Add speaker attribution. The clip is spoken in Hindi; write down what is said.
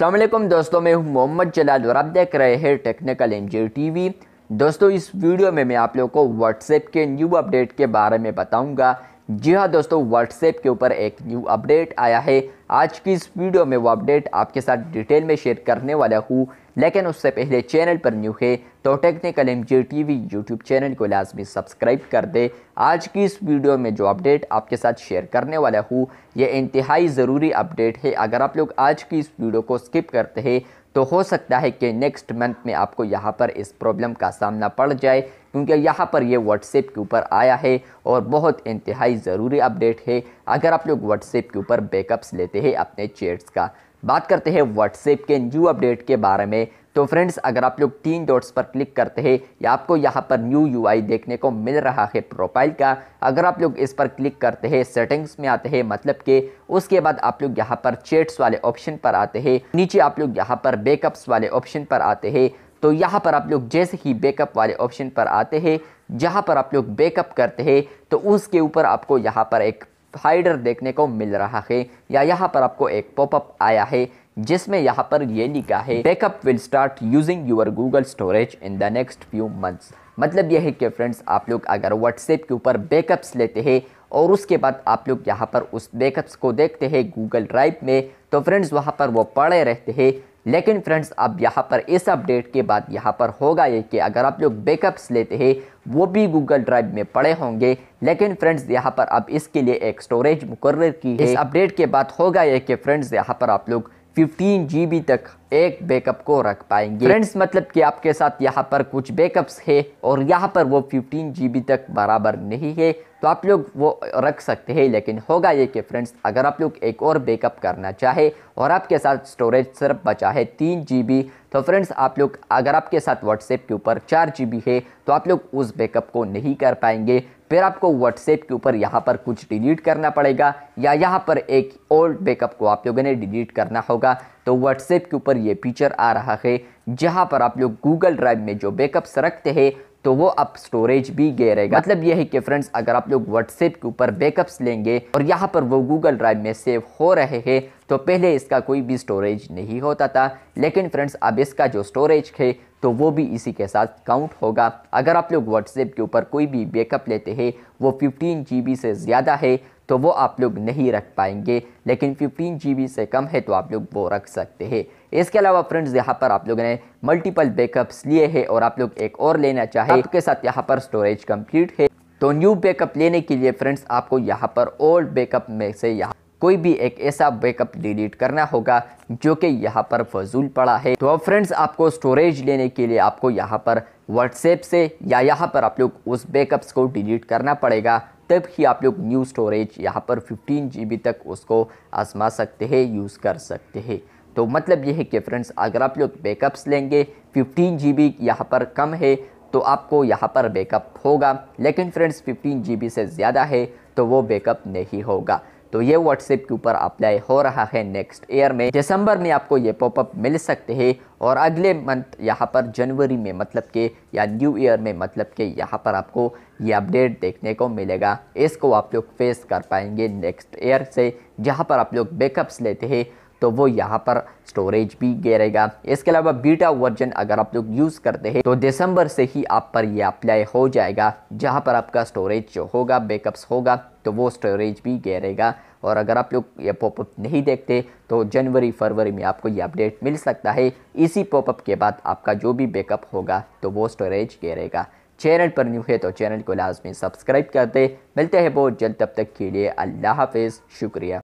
Speaker 1: वालेकुम दोस्तों मैं हूं मोहम्मद जलाल और आप देख रहे हैं टेक्निकल इंजीनियर टीवी दोस्तों इस वीडियो में मैं आप लोगों को व्हाट्सएप के न्यू अपडेट के बारे में बताऊंगा जी हाँ दोस्तों व्हाट्सएप के ऊपर एक न्यू अपडेट आया है आज की इस वीडियो में वो अपडेट आपके साथ डिटेल में शेयर करने वाला हूँ लेकिन उससे पहले चैनल पर न्यू है तो technical M J T V YouTube channel को लाजमी सब्सक्राइब कर दे आज की इस वीडियो में जो अपडेट आपके साथ शेयर करने वाला हूँ ये इंतहाई ज़रूरी अपडेट है अगर आप लोग आज की इस वीडियो को स्किप करते हैं तो हो सकता है कि नेक्स्ट मंथ में आपको यहाँ पर इस प्रॉब्लम का सामना पड़ जाए क्योंकि यहाँ पर ये व्हाट्सएप के ऊपर आया है और बहुत इंतहाई ज़रूरी अपडेट है अगर आप लोग व्हाट्सएप के ऊपर बैकअप्स लेते हैं अपने चेट्स का बात करते हैं व्हाट्सएप के न्यू अपडेट के बारे में तो फ्रेंड्स अगर आप लोग तीन डॉट्स पर क्लिक करते हैं या आपको यहाँ पर न्यू यूआई देखने को मिल रहा है प्रोफाइल का अगर आप लोग इस पर क्लिक करते हैं सेटिंग्स में आते हैं मतलब के उसके बाद आप लोग यहाँ पर चेट्स वाले ऑप्शन पर आते हैं नीचे आप लोग यहाँ पर बेकअप्स वाले ऑप्शन पर आते हैं तो यहाँ पर आप लोग जैसे ही बेकअप वाले ऑप्शन पर आते हैं जहाँ पर आप लोग बेकअप करते हैं तो उसके ऊपर आपको यहाँ पर एक हाइडर देखने को मिल रहा है या यहाँ पर आपको एक पॉपअप आया है जिसमें यहाँ पर ये लिखा है backup will start using your Google storage in the next few months मतलब यह है कि फ्रेंड्स आप लोग अगर व्हाट्सएप के ऊपर बैकअप्स लेते हैं और उसके बाद आप लोग यहाँ पर उस बैकअप्स को देखते हैं गूगल ड्राइव में तो फ्रेंड्स वहाँ पर वो पड़े रहते हैं लेकिन फ्रेंड्स अब यहाँ पर इस अपडेट के बाद यहाँ पर होगा ये कि अगर आप लोग बैकअप्स लेते हैं वो भी गूगल ड्राइव में पड़े होंगे लेकिन फ्रेंड्स यहाँ पर अब इसके लिए एक स्टोरेज मुकर की है इस अपडेट के बाद होगा ये कि फ्रेंड्स यहाँ पर आप लोग फिफ्टीन जी तक एक बैकअप को रख पाएंगे फ्रेंड्स मतलब कि आपके साथ यहाँ पर कुछ बैकअप्स है और यहाँ पर वो फिफ्टीन जी तक बराबर नहीं है तो आप लोग वो रख सकते हैं लेकिन होगा ये कि फ्रेंड्स अगर आप लोग एक और बैकअप करना चाहे और आपके साथ स्टोरेज सिर्फ बचा है तीन जी तो फ्रेंड्स आप लोग अगर आपके साथ व्हाट्सएप के ऊपर चार जी है तो आप लोग उस बैकअप को नहीं कर पाएंगे फिर आपको व्हाट्सएप के ऊपर यहाँ पर कुछ डिलीट करना पड़ेगा या यहाँ पर एक ओल्ड बैकअप को आप लोगों ने डिलीट करना होगा तो व्हाट्सएप के ऊपर ये फीचर आ रहा है जहाँ पर आप लोग गूगल ड्राइव में जो बैकअप्स रखते हैं तो वो अब स्टोरेज भी गे रहेगा मतलब यह है कि फ्रेंड्स अगर आप लोग व्हाट्सएप के ऊपर बैकअप्स लेंगे और यहाँ पर वो गूगल ड्राइव में सेव हो रहे हैं तो पहले इसका कोई भी स्टोरेज नहीं होता था लेकिन फ्रेंड्स अब इसका जो स्टोरेज है तो वो भी इसी के साथ काउंट होगा अगर आप लोग व्हाट्सएप के ऊपर कोई भी बैकअप लेते हैं वो फिफ्टीन जी से ज़्यादा है तो वो आप लोग नहीं रख पाएंगे लेकिन फिफ्टीन जी से कम है तो आप लोग वो रख सकते हैं इसके अलावा फ्रेंड्स यहाँ पर आप लोगों ने मल्टीपल बैकअप्स लिए हैं और आप लोग एक और लेना चाहे आपके साथ यहाँ पर स्टोरेज कम्प्लीट है तो न्यू बैकअप लेने के लिए फ्रेंड्स आपको यहाँ पर ओल्ड बैकअप में से यहाँ कोई भी एक ऐसा बैकअप डिलीट करना होगा जो कि यहाँ पर फजूल पड़ा है तो फ्रेंड्स आपको स्टोरेज लेने के लिए आपको यहाँ पर व्हाट्सएप से या यहाँ पर आप लोग उस बैकअप्स को डिलीट करना पड़ेगा तब ही आप लोग न्यू स्टोरेज यहाँ पर फिफ्टीन जी तक उसको आजमा सकते हैं यूज़ कर सकते हैं तो मतलब ये है कि फ्रेंड्स अगर आप लोग बैकअप्स लेंगे फिफ्टीन जी बी यहाँ पर कम है तो आपको यहाँ पर बैकअप होगा लेकिन फ्रेंड्स फिफ्टीन जी बी से ज़्यादा है तो वो बैकअप नहीं होगा तो ये व्हाट्सएप के ऊपर अप्लाई हो रहा है नेक्स्ट ईयर में दिसंबर में आपको ये पॉपअप मिल सकते हैं और अगले मंथ यहाँ पर जनवरी में मतलब के या न्यू ईयर में मतलब के यहाँ पर आपको ये अपडेट देखने को मिलेगा इसको आप लोग फेस कर पाएंगे नेक्स्ट ईयर से जहाँ पर आप लोग बैकअप्स लेते हैं तो वो यहाँ पर स्टोरेज भी गिरेगा इसके अलावा बीटा वर्जन अगर आप लोग यूज़ करते हैं तो दिसंबर से ही आप पर यह अप्लाई हो जाएगा जहाँ पर आपका स्टोरेज जो होगा बैकअप्स होगा तो वो स्टोरेज भी गिरेगा और अगर आप लोग ये पॉपअप नहीं देखते तो जनवरी फरवरी में आपको ये अपडेट मिल सकता है इसी पॉपअप के बाद आपका जो भी बैकअप होगा तो वो स्टोरेज गिरेगा चैनल पर न्यू है तो चैनल को लाजमी सब्सक्राइब कर दे मिलते हैं बहुत जल्द तब तक के लिए अल्लाह हाफिज़ शुक्रिया